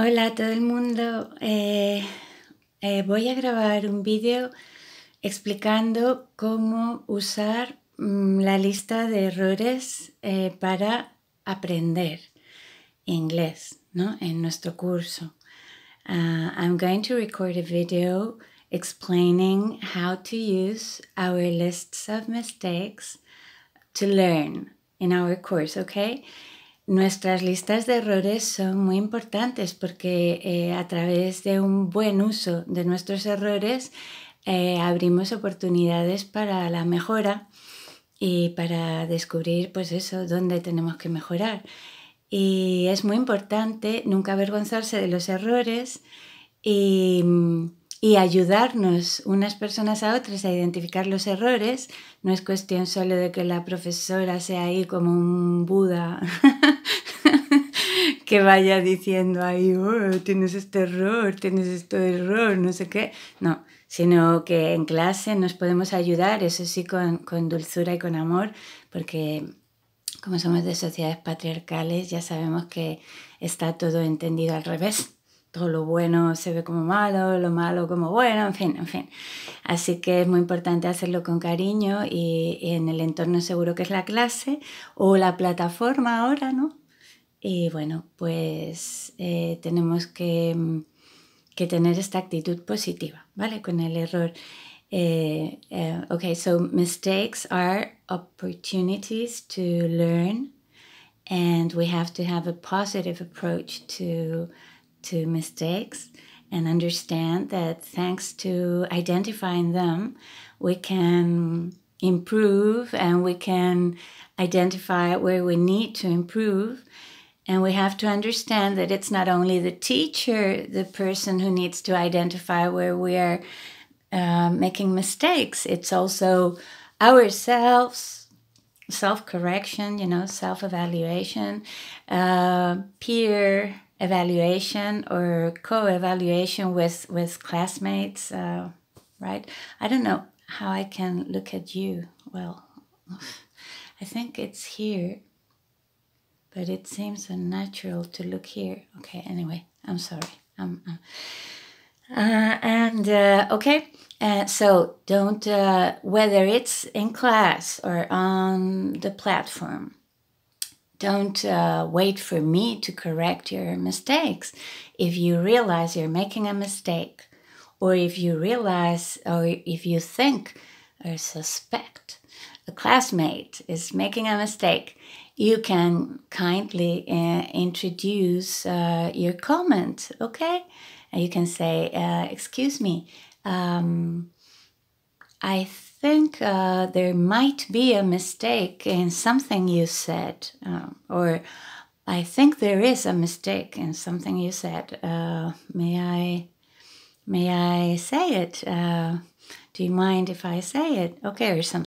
Hola a todo el mundo. Eh, eh, voy a grabar un video explicando cómo usar mm, la lista de errores eh, para aprender inglés ¿no? en nuestro curso. Ah, I'm going to record a video explaining how to use our list of mistakes to learn in our course, okay? Nuestras listas de errores son muy importantes porque eh, a través de un buen uso de nuestros errores eh, abrimos oportunidades para la mejora y para descubrir pues eso, dónde tenemos que mejorar. Y es muy importante nunca avergonzarse de los errores y ayudarnos unas personas a otras a identificar los errores. No es cuestión solo de que la profesora sea ahí como un Buda que vaya diciendo ahí, oh, tienes este error, tienes este error, no sé qué. No, sino que en clase nos podemos ayudar, eso sí, con, con dulzura y con amor, porque como somos de sociedades patriarcales, ya sabemos que está todo entendido al revés todo lo bueno se ve como malo, lo malo como bueno, en fin, en fin. Así que es muy importante hacerlo con cariño y en el entorno seguro que es la clase o la plataforma ahora, ¿no? Y bueno, pues eh, tenemos que, mm, que, tener esta actitud positiva, ¿vale? Con el error. Eh, eh, ok, so mistakes are opportunities to learn, and we have to have a positive approach to, to mistakes and understand that thanks to identifying them, we can improve and we can identify where we need to improve and we have to understand that it's not only the teacher, the person who needs to identify where we are uh, making mistakes, it's also ourselves, self correction, you know, self evaluation, uh, peer evaluation or co evaluation with, with classmates, uh, right? I don't know how I can look at you. Well, I think it's here but it seems unnatural to look here. Okay, anyway, I'm sorry. I'm, I'm uh, and uh, okay, uh, so don't, uh, whether it's in class or on the platform, don't uh, wait for me to correct your mistakes. If you realize you're making a mistake, or if you realize, or if you think or suspect a classmate is making a mistake, you can kindly uh, introduce uh, your comment, okay? And you can say, uh, Excuse me, um, I think uh, there might be a mistake in something you said, um, or I think there is a mistake in something you said. Uh, may I? May I say it? Uh, do you mind if I say it? Okay, or something.